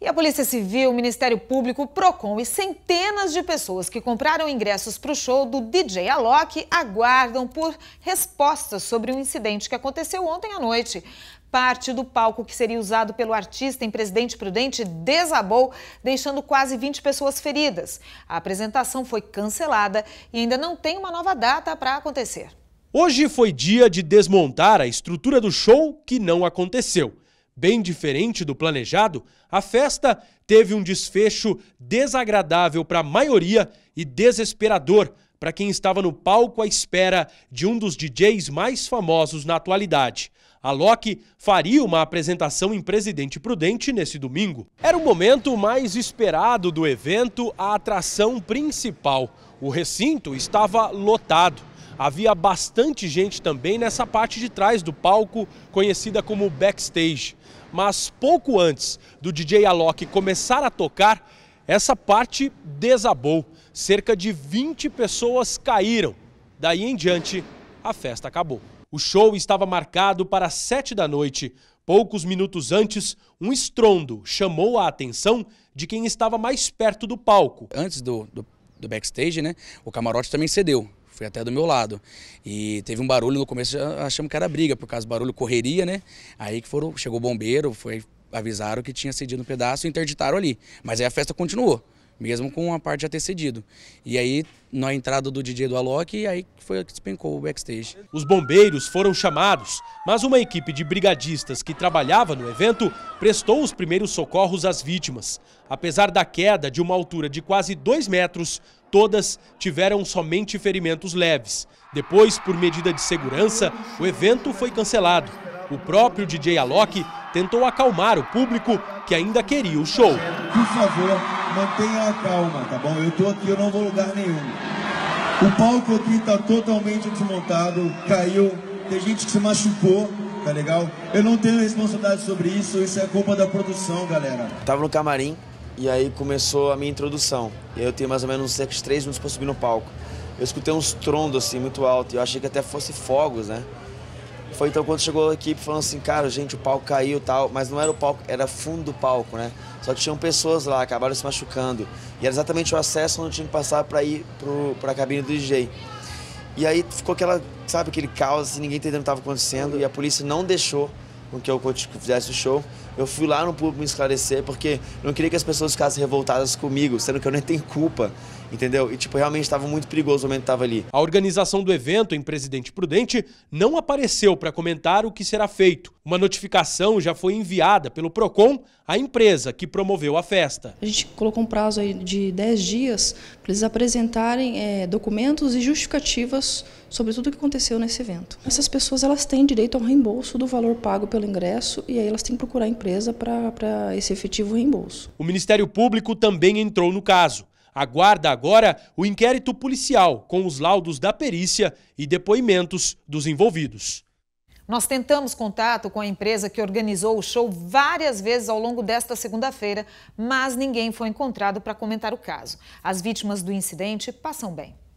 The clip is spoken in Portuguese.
E a Polícia Civil, Ministério Público, PROCON e centenas de pessoas que compraram ingressos para o show do DJ Alok aguardam por respostas sobre um incidente que aconteceu ontem à noite. Parte do palco que seria usado pelo artista em Presidente Prudente desabou, deixando quase 20 pessoas feridas. A apresentação foi cancelada e ainda não tem uma nova data para acontecer. Hoje foi dia de desmontar a estrutura do show que não aconteceu. Bem diferente do planejado, a festa teve um desfecho desagradável para a maioria e desesperador para quem estava no palco à espera de um dos DJs mais famosos na atualidade. A Loki faria uma apresentação em Presidente Prudente nesse domingo. Era o momento mais esperado do evento, a atração principal. O recinto estava lotado havia bastante gente também nessa parte de trás do palco, conhecida como backstage. Mas pouco antes do DJ Alok começar a tocar, essa parte desabou. Cerca de 20 pessoas caíram. Daí em diante, a festa acabou. O show estava marcado para 7 da noite. Poucos minutos antes, um estrondo chamou a atenção de quem estava mais perto do palco. Antes do, do, do backstage, né, o camarote também cedeu foi até do meu lado. E teve um barulho no começo, achamos que era briga, por causa do barulho correria, né? Aí que foram, chegou o bombeiro, foi, avisaram que tinha cedido um pedaço e interditaram ali. Mas aí a festa continuou mesmo com a parte já ter cedido. E aí, na entrada do DJ do Alok, aí foi que despencou o backstage. Os bombeiros foram chamados, mas uma equipe de brigadistas que trabalhava no evento prestou os primeiros socorros às vítimas. Apesar da queda de uma altura de quase dois metros, todas tiveram somente ferimentos leves. Depois, por medida de segurança, o evento foi cancelado. O próprio DJ Alok tentou acalmar o público que ainda queria o show. Por favor, mantenha a calma, tá bom? Eu tô aqui, eu não vou lugar nenhum. O palco aqui tá totalmente desmontado, caiu, tem gente que se machucou, tá legal? Eu não tenho responsabilidade sobre isso, isso é culpa da produção, galera. Tava no camarim e aí começou a minha introdução. E eu tenho mais ou menos cerca de três minutos pra subir no palco. Eu escutei uns trondos assim muito alto e eu achei que até fosse fogos, né? Foi então quando chegou a equipe falando assim, cara, gente, o palco caiu e tal, mas não era o palco, era fundo do palco, né? Só que tinham pessoas lá, acabaram se machucando. E era exatamente o acesso onde tinha que passar para ir para a cabine do DJ. E aí ficou aquela, sabe, aquele caos, assim, ninguém entendendo o que estava acontecendo, e a polícia não deixou com que eu tipo, fizesse o show. Eu fui lá no público me esclarecer, porque não queria que as pessoas ficassem revoltadas comigo, sendo que eu nem tenho culpa, entendeu? E, tipo, realmente estava muito perigoso o momento que estava ali. A organização do evento em Presidente Prudente não apareceu para comentar o que será feito. Uma notificação já foi enviada pelo PROCON à empresa que promoveu a festa. A gente colocou um prazo aí de 10 dias para eles apresentarem é, documentos e justificativas sobre tudo o que aconteceu nesse evento. Essas pessoas elas têm direito ao reembolso do valor pago pelo ingresso e aí elas têm que procurar a empresa para esse efetivo reembolso. O Ministério Público também entrou no caso. Aguarda agora o inquérito policial com os laudos da perícia e depoimentos dos envolvidos. Nós tentamos contato com a empresa que organizou o show várias vezes ao longo desta segunda-feira, mas ninguém foi encontrado para comentar o caso. As vítimas do incidente passam bem.